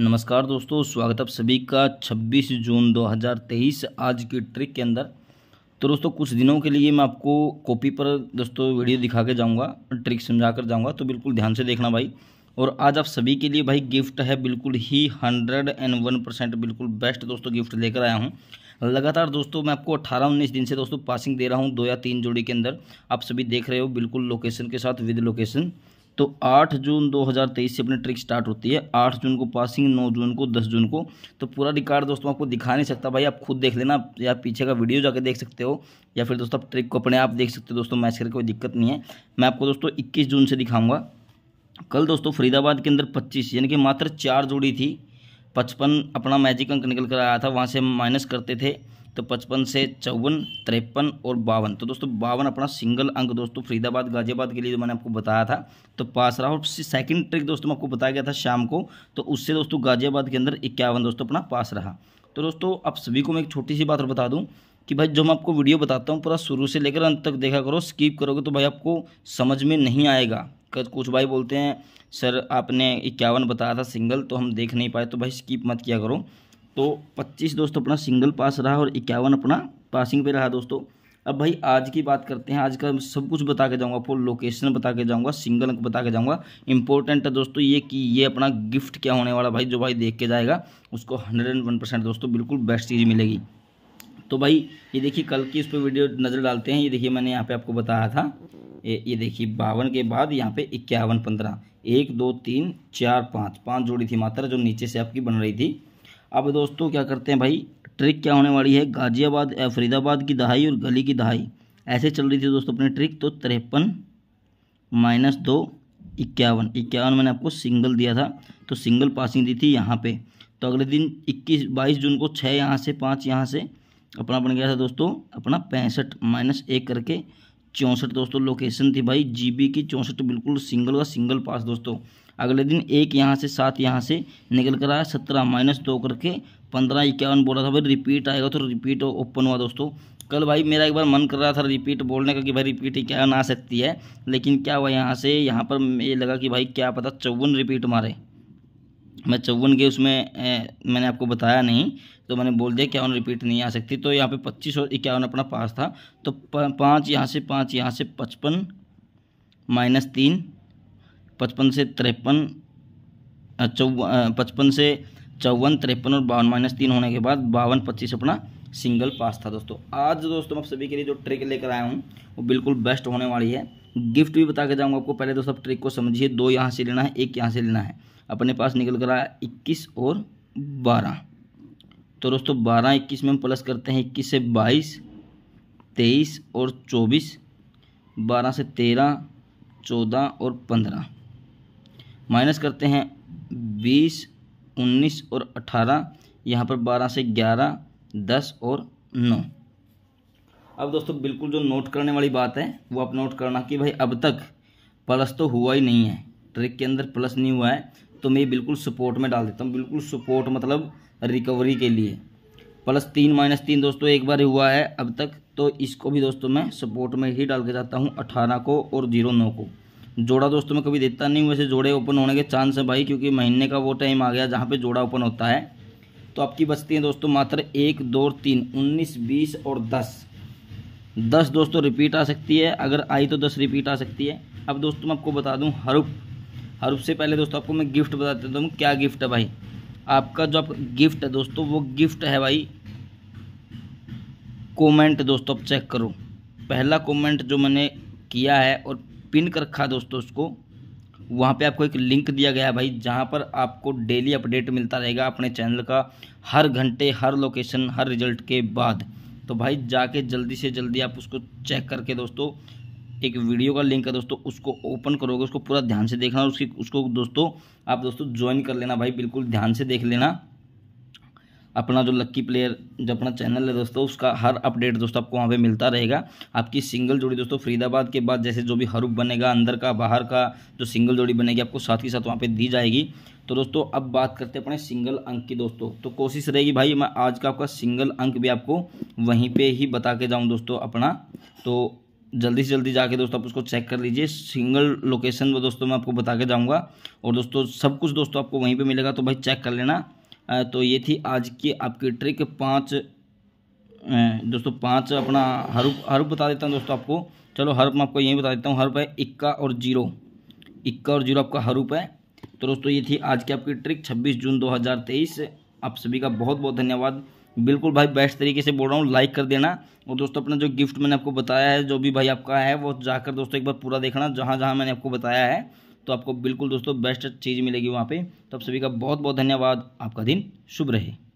नमस्कार दोस्तों स्वागत आप सभी का 26 जून 2023 आज की ट्रिक के अंदर तो दोस्तों कुछ दिनों के लिए मैं आपको कॉपी पर दोस्तों वीडियो दिखा के जाऊंगा ट्रिक समझा कर जाऊँगा तो बिल्कुल ध्यान से देखना भाई और आज आप सभी के लिए भाई गिफ्ट है बिल्कुल ही हंड्रेड एंड वन परसेंट बिल्कुल बेस्ट दोस्तों गिफ्ट लेकर आया हूँ लगातार दोस्तों मैं आपको अट्ठारह उन्नीस दिन से दोस्तों पासिंग दे रहा हूँ दो या तीन जोड़ी के अंदर आप सभी देख रहे हो बिल्कुल लोकेशन के साथ विद लोकेशन तो 8 जून 2023 से अपनी ट्रिक स्टार्ट होती है 8 जून को पासिंग 9 जून को 10 जून को तो पूरा रिकॉर्ड दोस्तों आपको दिखा नहीं सकता भाई आप खुद देख लेना या पीछे का वीडियो जाके देख सकते हो या फिर दोस्तों आप ट्रिक को अपने आप देख सकते हो दोस्तों मैच करके कोई दिक्कत नहीं है मैं आपको दोस्तों इक्कीस जून से दिखाऊँगा कल दोस्तों फरीदाबाद के अंदर पच्चीस यानी कि मात्र चार जोड़ी थी पचपन अपना मैजिक अंक निकल कर आया था वहाँ से माइनस करते थे तो पचपन से चौवन तिरपन और बावन तो दोस्तों बावन अपना सिंगल अंक दोस्तों फरीदाबाद गाजियाबाद के लिए जो मैंने आपको बताया था तो पास रहा और सेकंड ट्रिक दोस्तों मैं आपको बताया गया था शाम को तो उससे दोस्तों गाजियाबाद के अंदर इक्यावन दोस्तों अपना पास रहा तो दोस्तों आप सभी को मैं एक छोटी सी बात और बता दूँ कि भाई जो मैं आपको वीडियो बताता हूँ पूरा शुरू से लेकर अंत तक देखा करो स्कीप करोगे तो भाई आपको समझ में नहीं आएगा कुछ भाई बोलते हैं सर आपने इक्यावन बताया था सिंगल तो हम देख नहीं पाए तो भाई स्कीप मत किया करो तो 25 दोस्तों अपना सिंगल पास रहा और इक्यावन अपना पासिंग पे रहा दोस्तों अब भाई आज की बात करते हैं आज का सब कुछ बता के जाऊंगा आपको लोकेशन बता के जाऊंगा सिंगल अंक बता के जाऊंगा इंपॉर्टेंट है दोस्तों ये कि ये अपना गिफ्ट क्या होने वाला भाई जो भाई देख के जाएगा उसको हंड्रेड एंड वन परसेंट दोस्तों बिल्कुल बेस्ट चीज़ मिलेगी तो भाई ये देखिए कल की उस पर वीडियो नज़र डालते हैं ये देखिए मैंने यहाँ पर आपको बताया था ये ये देखिए बावन के बाद यहाँ पे इक्यावन पंद्रह एक दो तीन चार पाँच पाँच जोड़ी थी मात्रा जो नीचे से आपकी बन रही थी अब दोस्तों क्या करते हैं भाई ट्रिक क्या होने वाली है गाजियाबाद फरीदाबाद की दहाई और गली की दहाई ऐसे चल रही थी दोस्तों अपनी ट्रिक तो तिरपन माइनस दो इक्यावन इक्यावन मैंने आपको सिंगल दिया था तो सिंगल पासिंग दी थी यहाँ पे तो अगले दिन इक्कीस बाईस जून को छः यहाँ से पाँच यहाँ से अपना बन गया था दोस्तों अपना पैंसठ माइनस एक करके चौंसठ दोस्तों लोकेशन थी भाई जीबी की चौंसठ बिल्कुल सिंगल का सिंगल पास दोस्तों अगले दिन एक यहाँ से सात यहाँ से निकल कर आया सत्रह माइनस दो करके पंद्रह इक्यावन बोला था भाई रिपीट आएगा तो रिपीट ओपन हुआ दोस्तों कल भाई मेरा एक बार मन कर रहा था रिपीट बोलने का कि भाई रिपीट इक्यावन आ सकती है लेकिन क्या हुआ यहाँ से यहाँ पर ये लगा कि भाई क्या पता चौवन रिपीट मारे मैं चौवन के उसमें ए, मैंने आपको बताया नहीं तो मैंने बोल दिया इक्यावन रिपीट नहीं आ सकती तो यहाँ पे पच्चीस और इक्यावन अपना पाँच था तो पाँच यहाँ से पाँच यहाँ से पचपन माइनस तीन पचपन से तिरपन चौवन पचपन से चौवन तिरपन और बावन माइनस तीन होने के बाद बावन पच्चीस अपना सिंगल पास था दोस्तों आज दोस्तों मैं सभी के लिए जो ट्रिक लेकर आया हूँ वो बिल्कुल बेस्ट होने वाली है गिफ्ट भी बता के जाऊँगा आपको पहले दोस्तों आप ट्रिक को समझिए दो यहाँ से लेना है एक यहाँ से लेना है अपने पास निकल कर आया इक्कीस और बारह तो दोस्तों बारह इक्कीस में हम प्लस करते हैं इक्कीस से बाईस तेईस और चौबीस बारह से तेरह चौदह और पंद्रह माइनस करते हैं बीस उन्नीस और अठारह यहाँ पर बारह से ग्यारह दस और नौ अब दोस्तों बिल्कुल जो नोट करने वाली बात है वो आप नोट करना कि भाई अब तक प्लस तो हुआ ही नहीं है ट्रिक के अंदर प्लस नहीं हुआ है तो मैं बिल्कुल सपोर्ट में डाल देता हूँ बिल्कुल सपोर्ट मतलब रिकवरी के लिए प्लस तीन माइनस तीन दोस्तों एक बार हुआ है अब तक तो इसको भी दोस्तों मैं सपोर्ट में ही डाल के जाता हूँ अठारह को और जीरो नौ को जोड़ा दोस्तों मैं कभी देता नहीं हूँ वैसे जोड़े ओपन होने के चांस है भाई क्योंकि महीने का वो टाइम आ गया जहाँ पे जोड़ा ओपन होता है तो आपकी बचती हैं दोस्तों मात्र एक दो तीन उन्नीस बीस और दस दस दोस्तों रिपीट आ सकती है अगर आई तो दस रिपीट आ सकती है अब दोस्तों मैं आपको बता दूँ हरूफ हरूफ से पहले दोस्तों आपको मैं गिफ्ट बता देता हूँ क्या गिफ्ट है भाई आपका जो आप गिफ्ट है दोस्तों वो गिफ्ट है भाई कमेंट दोस्तों आप चेक करो पहला कमेंट जो मैंने किया है और पिन कर रखा दोस्तों उसको वहाँ पे आपको एक लिंक दिया गया है भाई जहाँ पर आपको डेली अपडेट मिलता रहेगा अपने चैनल का हर घंटे हर लोकेशन हर रिजल्ट के बाद तो भाई जाके जल्दी से जल्दी आप उसको चेक करके दोस्तों एक वीडियो का लिंक है दोस्तों उसको ओपन करोगे उसको पूरा ध्यान से देखना और उसकी उसको दोस्तों आप दोस्तों ज्वाइन कर लेना भाई बिल्कुल ध्यान से देख लेना अपना जो लक्की प्लेयर जो अपना चैनल है दोस्तों उसका हर अपडेट दोस्तों आपको वहाँ पे मिलता रहेगा आपकी सिंगल जोड़ी दोस्तों फरीदाबाद के बाद जैसे जो भी हरूप बनेगा अंदर का बाहर का जो सिंगल जोड़ी बनेगी आपको साथ ही साथ वहाँ पर दी जाएगी तो दोस्तों अब बात करते हैं अपने सिंगल अंक की दोस्तों तो कोशिश रहेगी भाई मैं आज का आपका सिंगल अंक भी आपको वहीं पर ही बता के जाऊँ दोस्तों अपना तो जल्दी से जल्दी जाके दोस्तों आप उसको चेक कर लीजिए सिंगल लोकेशन वो दोस्तों मैं आपको बता के जाऊँगा और दोस्तों सब कुछ दोस्तों आपको वहीं पर मिलेगा तो भाई चेक कर लेना तो ये थी आज की आपकी ट्रिक पाँच दोस्तों पाँच अपना हरूप हरूप बता देता हूँ दोस्तों आपको चलो हरूप मैं आपको यही बता देता हूँ हरूप है इक्का और जीरो इक्का और जीरो आपका हरूप है तो दोस्तों ये थी आज की आपकी ट्रिक 26 जून 2023 आप सभी का बहुत बहुत धन्यवाद बिल्कुल भाई बेस्ट तरीके से बोल रहा हूँ लाइक कर देना और दोस्तों अपना जो गिफ्ट मैंने आपको बताया है जो भी भाई आपका है वो जाकर दोस्तों एक बार पूरा देखना जहाँ जहाँ मैंने आपको बताया है तो आपको बिल्कुल दोस्तों बेस्ट चीज़ मिलेगी वहाँ पे तो आप सभी का बहुत बहुत धन्यवाद आपका दिन शुभ रहे